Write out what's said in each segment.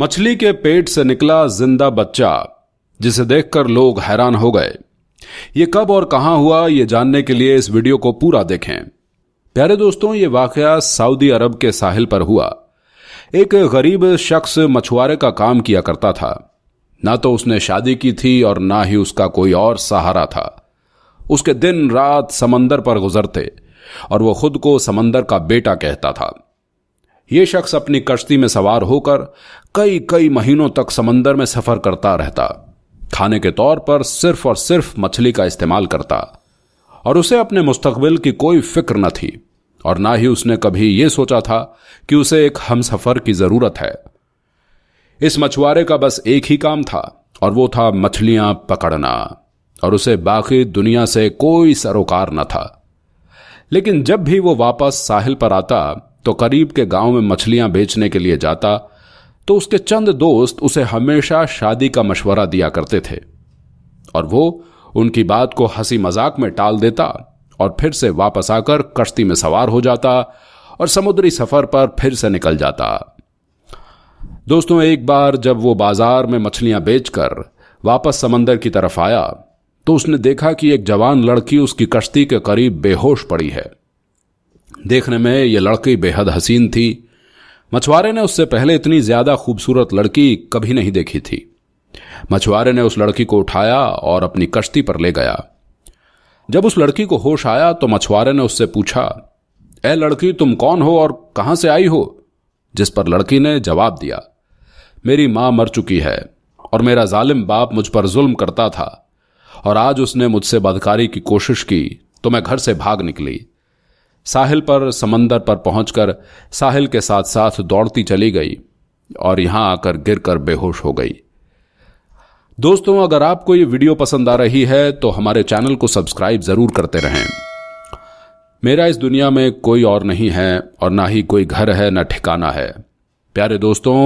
मछली के पेट से निकला जिंदा बच्चा जिसे देखकर लोग हैरान हो गए ये कब और कहां हुआ ये जानने के लिए इस वीडियो को पूरा देखें प्यारे दोस्तों ये वाकया सऊदी अरब के साहिल पर हुआ एक गरीब शख्स मछुआरे का काम किया करता था ना तो उसने शादी की थी और ना ही उसका कोई और सहारा था उसके दिन रात समंदर पर गुजरते और वो खुद को समंदर का बेटा कहता था ये शख्स अपनी कश्ती में सवार होकर कई कई महीनों तक समंदर में सफ़र करता रहता खाने के तौर पर सिर्फ और सिर्फ मछली का इस्तेमाल करता और उसे अपने मुस्तकबिल की कोई फिक्र न थी और ना ही उसने कभी यह सोचा था कि उसे एक हम सफ़र की ज़रूरत है इस मछुआरे का बस एक ही काम था और वो था मछलियां पकड़ना और उसे बाकी दुनिया से कोई सरोकार न था लेकिन जब भी वो वापस साहिल पर आता तो करीब के गांव में मछलियां बेचने के लिए जाता तो उसके चंद दोस्त उसे हमेशा शादी का मशवरा दिया करते थे और वो उनकी बात को हंसी मजाक में टाल देता और फिर से वापस आकर कश्ती में सवार हो जाता और समुद्री सफर पर फिर से निकल जाता दोस्तों एक बार जब वो बाजार में मछलियां बेचकर वापस समंदर की तरफ आया तो उसने देखा कि एक जवान लड़की उसकी कश्ती के करीब बेहोश पड़ी है देखने में यह लड़की बेहद हसीन थी मछुआरे ने उससे पहले इतनी ज्यादा खूबसूरत लड़की कभी नहीं देखी थी मछुआरे ने उस लड़की को उठाया और अपनी कश्ती पर ले गया जब उस लड़की को होश आया तो मछुआरे ने उससे पूछा ए लड़की तुम कौन हो और कहां से आई हो जिस पर लड़की ने जवाब दिया मेरी माँ मर चुकी है और मेरा जालिम बाप मुझ पर जुल्म करता था और आज उसने मुझसे बदकारी की कोशिश की तो मैं घर से भाग निकली साहिल पर समंदर पर पहुंचकर साहिल के साथ साथ दौड़ती चली गई और यहां आकर गिरकर बेहोश हो गई दोस्तों अगर आपको ये वीडियो पसंद आ रही है तो हमारे चैनल को सब्सक्राइब ज़रूर करते रहें मेरा इस दुनिया में कोई और नहीं है और ना ही कोई घर है ना ठिकाना है प्यारे दोस्तों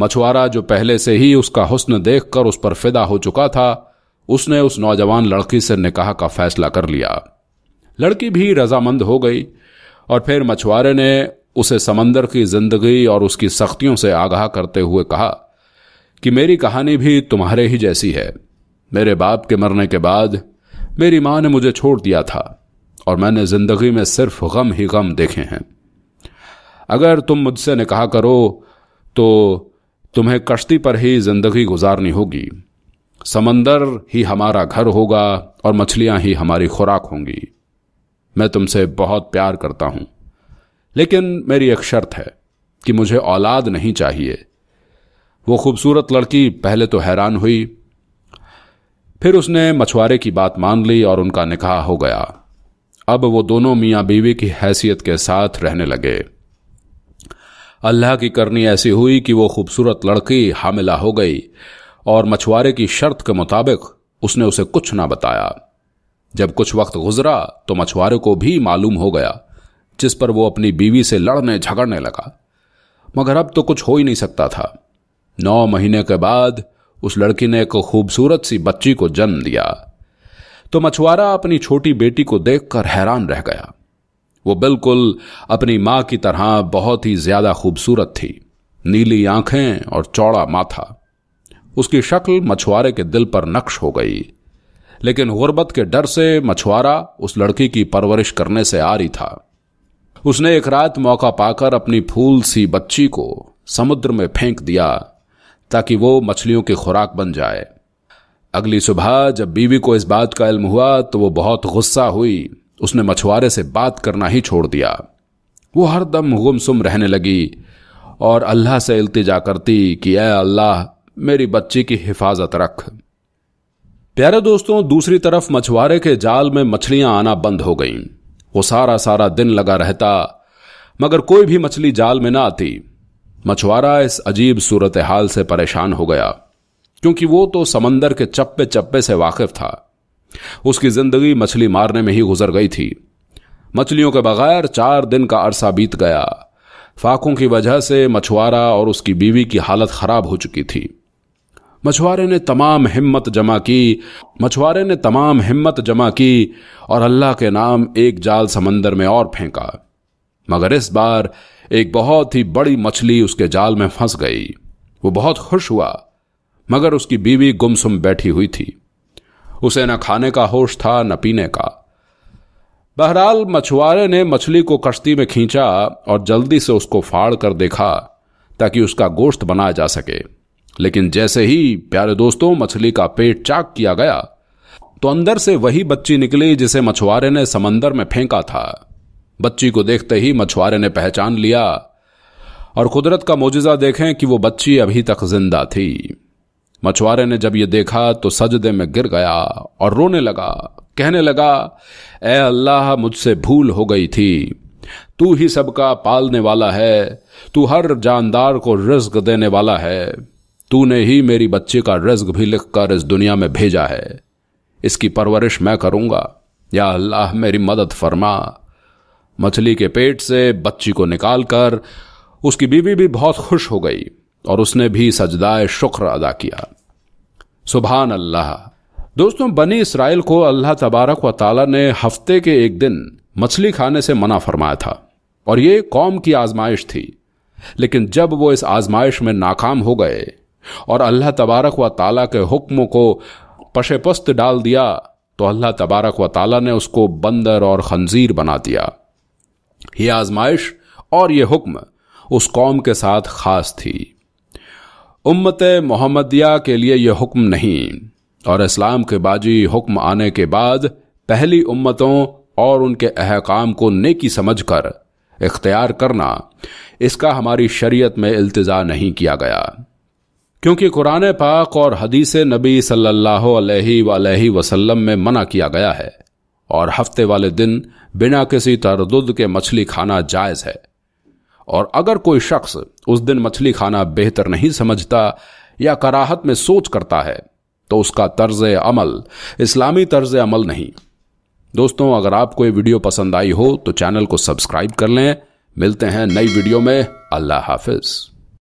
मछुआरा जो पहले से ही उसका हुस्न देखकर उस पर फिदा हो चुका था उसने उस नौजवान लड़की से निकाह का फैसला कर लिया लड़की भी रजामंद हो गई और फिर मछुआरे ने उसे समंदर की जिंदगी और उसकी सख्तियों से आगाह करते हुए कहा कि मेरी कहानी भी तुम्हारे ही जैसी है मेरे बाप के मरने के बाद मेरी माँ ने मुझे छोड़ दिया था और मैंने जिंदगी में सिर्फ गम ही गम देखे हैं अगर तुम मुझसे निकाह करो तो तुम्हें कश्ती पर ही जिंदगी गुजारनी होगी समंदर ही हमारा घर होगा और मछलियां ही हमारी खुराक होंगी मैं तुमसे बहुत प्यार करता हूं लेकिन मेरी एक शर्त है कि मुझे औलाद नहीं चाहिए वो खूबसूरत लड़की पहले तो हैरान हुई फिर उसने मछुआरे की बात मान ली और उनका निकाह हो गया अब वो दोनों मियाँ बीवी की हैसियत के साथ रहने लगे अल्लाह की करनी ऐसी हुई कि वो खूबसूरत लड़की हामिला हो गई और मछुआरे की शर्त के मुताबिक उसने उसे कुछ ना बताया जब कुछ वक्त गुजरा तो मछुआरे को भी मालूम हो गया जिस पर वो अपनी बीवी से लड़ने झगड़ने लगा मगर अब तो कुछ हो ही नहीं सकता था नौ महीने के बाद उस लड़की ने एक खूबसूरत सी बच्ची को जन्म दिया तो मछुआरा अपनी छोटी बेटी को देखकर हैरान रह गया वो बिल्कुल अपनी मां की तरह बहुत ही ज्यादा खूबसूरत थी नीली आंखें और चौड़ा माथा उसकी शक्ल मछुआरे के दिल पर नक्श हो गई लेकिन गुर्बत के डर से मछुआरा उस लड़की की परवरिश करने से आ रही था उसने एक रात मौका पाकर अपनी फूल सी बच्ची को समुद्र में फेंक दिया ताकि वो मछलियों की खुराक बन जाए अगली सुबह जब बीवी को इस बात का इल्म हुआ तो वो बहुत गुस्सा हुई उसने मछुआरे से बात करना ही छोड़ दिया वो हर दम गुमसुम रहने लगी और अल्लाह से इल्तिजा करती कि अः अल्लाह मेरी बच्ची की हिफाजत रख प्यारे दोस्तों दूसरी तरफ मछुआरे के जाल में मछलियां आना बंद हो गईं। वो सारा सारा दिन लगा रहता मगर कोई भी मछली जाल में ना आती मछुआरा इस अजीब सूरत हाल से परेशान हो गया क्योंकि वो तो समंदर के चप्पे चप्पे से वाकिफ था उसकी जिंदगी मछली मारने में ही गुजर गई थी मछलियों के बगैर चार दिन का अरसा बीत गया फाकों की वजह से मछुआरा और उसकी बीवी की हालत खराब हो चुकी थी मछुआरे ने तमाम हिम्मत जमा की मछुआरे ने तमाम हिम्मत जमा की और अल्लाह के नाम एक जाल समंदर में और फेंका मगर इस बार एक बहुत ही बड़ी मछली उसके जाल में फंस गई वो बहुत खुश हुआ मगर उसकी बीवी गुमसुम बैठी हुई थी उसे न खाने का होश था न पीने का बहरहाल मछुआरे ने मछली को कश्ती में खींचा और जल्दी से उसको फाड़ कर देखा ताकि उसका गोश्त बनाया जा सके लेकिन जैसे ही प्यारे दोस्तों मछली का पेट चाक किया गया तो अंदर से वही बच्ची निकली जिसे मछुआरे ने समंदर में फेंका था बच्ची को देखते ही मछुआरे ने पहचान लिया और कुदरत का मोजिजा देखें कि वो बच्ची अभी तक जिंदा थी मछुआरे ने जब ये देखा तो सजदे में गिर गया और रोने लगा कहने लगा ए अल्लाह मुझसे भूल हो गई थी तू ही सबका पालने वाला है तू हर जानदार को रिस्क देने वाला है तूने ही मेरी बच्ची का रिज्क भी लिखकर इस दुनिया में भेजा है इसकी परवरिश मैं करूंगा या अल्लाह मेरी मदद फरमा मछली के पेट से बच्ची को निकालकर उसकी बीवी भी बहुत खुश हो गई और उसने भी सजदाए शुक्र अदा किया सुबहान अल्लाह दोस्तों बनी इसराइल को अल्लाह तबारक व ताला ने हफ्ते के एक दिन मछली खाने से मना फरमाया था और ये कौम की आजमाइश थी लेकिन जब वो इस आजमाइश में नाकाम हो गए और अल्लाह तबारक व ताला के हुक्म को पशेपस्त डाल दिया तो अल्लाह तबारक व ताला ने उसको बंदर और खंजीर बना दिया ये आजमाइश और ये हुक्म उस कौम के साथ खास थी उम्मत मोहम्मदिया के लिए यह हुक्म नहीं और इस्लाम के बाजी हुक्म आने के बाद पहली उम्मतों और उनके अहकाम को नेकी समझ कर इख्तियार करना इसका हमारी शरीयत में अल्तज़ा नहीं किया गया क्योंकि कुरान पाक और हदीस नबी सल्लल्लाहु अलैहि वसल्लम में मना किया गया है और हफ्ते वाले दिन बिना किसी तरदुद के मछली खाना जायज़ है और अगर कोई शख्स उस दिन मछली खाना बेहतर नहीं समझता या कराहत में सोच करता है तो उसका तर्ज अमल इस्लामी तर्ज अमल नहीं दोस्तों अगर आपको ये वीडियो पसंद आई हो तो चैनल को सब्सक्राइब कर लें मिलते हैं नई वीडियो में अल्लाह हाफिज़